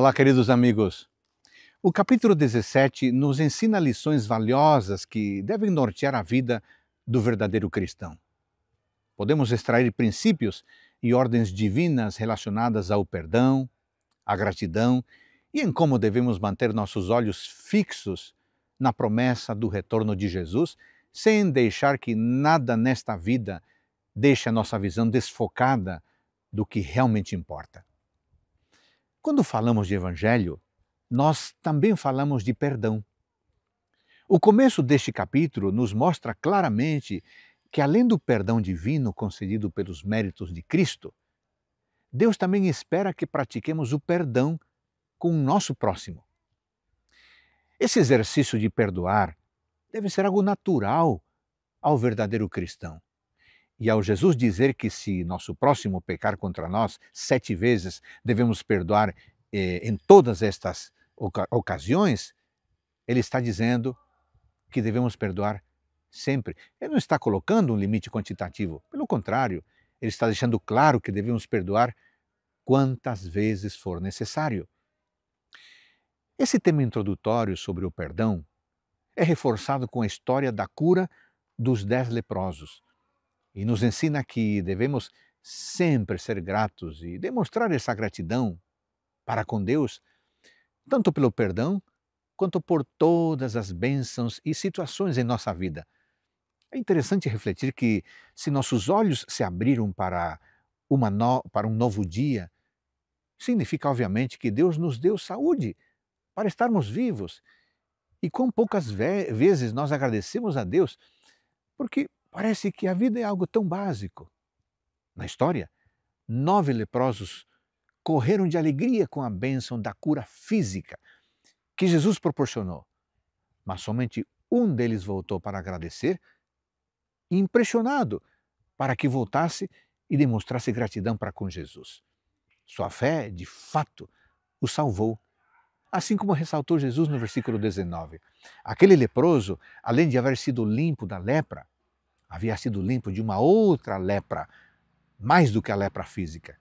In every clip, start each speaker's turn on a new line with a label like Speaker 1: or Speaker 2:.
Speaker 1: Olá, queridos amigos. O capítulo 17 nos ensina lições valiosas que devem nortear a vida do verdadeiro cristão. Podemos extrair princípios e ordens divinas relacionadas ao perdão, à gratidão e em como devemos manter nossos olhos fixos na promessa do retorno de Jesus, sem deixar que nada nesta vida deixe a nossa visão desfocada do que realmente importa. Quando falamos de Evangelho, nós também falamos de perdão. O começo deste capítulo nos mostra claramente que, além do perdão divino concedido pelos méritos de Cristo, Deus também espera que pratiquemos o perdão com o nosso próximo. Esse exercício de perdoar deve ser algo natural ao verdadeiro cristão. E ao Jesus dizer que se nosso próximo pecar contra nós, sete vezes devemos perdoar eh, em todas estas oca ocasiões, ele está dizendo que devemos perdoar sempre. Ele não está colocando um limite quantitativo, pelo contrário, ele está deixando claro que devemos perdoar quantas vezes for necessário. Esse tema introdutório sobre o perdão é reforçado com a história da cura dos dez leprosos e nos ensina que devemos sempre ser gratos e demonstrar essa gratidão para com Deus, tanto pelo perdão quanto por todas as bênçãos e situações em nossa vida. É interessante refletir que, se nossos olhos se abriram para, uma no... para um novo dia, significa, obviamente, que Deus nos deu saúde para estarmos vivos. E quão poucas ve... vezes nós agradecemos a Deus, porque Parece que a vida é algo tão básico. Na história, nove leprosos correram de alegria com a bênção da cura física que Jesus proporcionou, mas somente um deles voltou para agradecer, impressionado para que voltasse e demonstrasse gratidão para com Jesus. Sua fé, de fato, o salvou. Assim como ressaltou Jesus no versículo 19. Aquele leproso, além de haver sido limpo da lepra, havia sido limpo de uma outra lepra, mais do que a lepra física.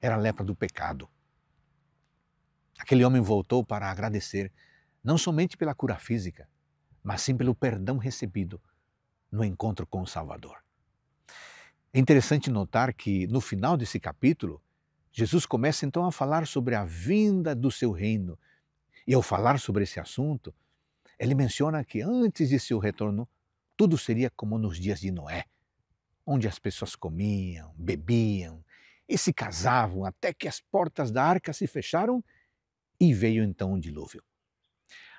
Speaker 1: Era a lepra do pecado. Aquele homem voltou para agradecer, não somente pela cura física, mas sim pelo perdão recebido no encontro com o Salvador. É interessante notar que, no final desse capítulo, Jesus começa então a falar sobre a vinda do seu reino. E ao falar sobre esse assunto, ele menciona que antes de seu retorno tudo seria como nos dias de Noé, onde as pessoas comiam, bebiam e se casavam até que as portas da arca se fecharam e veio então o um dilúvio.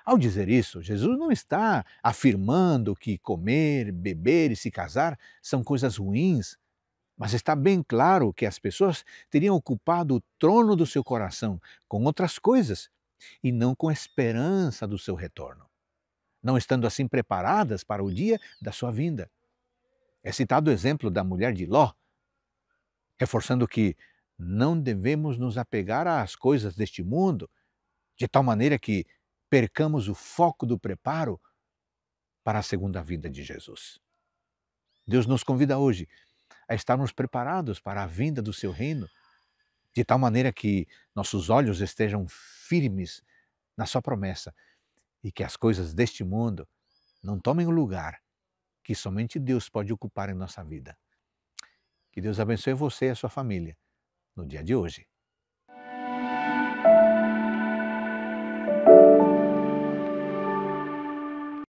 Speaker 1: Ao dizer isso, Jesus não está afirmando que comer, beber e se casar são coisas ruins, mas está bem claro que as pessoas teriam ocupado o trono do seu coração com outras coisas e não com a esperança do seu retorno não estando assim preparadas para o dia da sua vinda. É citado o exemplo da mulher de Ló, reforçando que não devemos nos apegar às coisas deste mundo, de tal maneira que percamos o foco do preparo para a segunda vinda de Jesus. Deus nos convida hoje a estarmos preparados para a vinda do seu reino, de tal maneira que nossos olhos estejam firmes na sua promessa e que as coisas deste mundo não tomem o lugar que somente Deus pode ocupar em nossa vida. Que Deus abençoe você e a sua família no dia de hoje.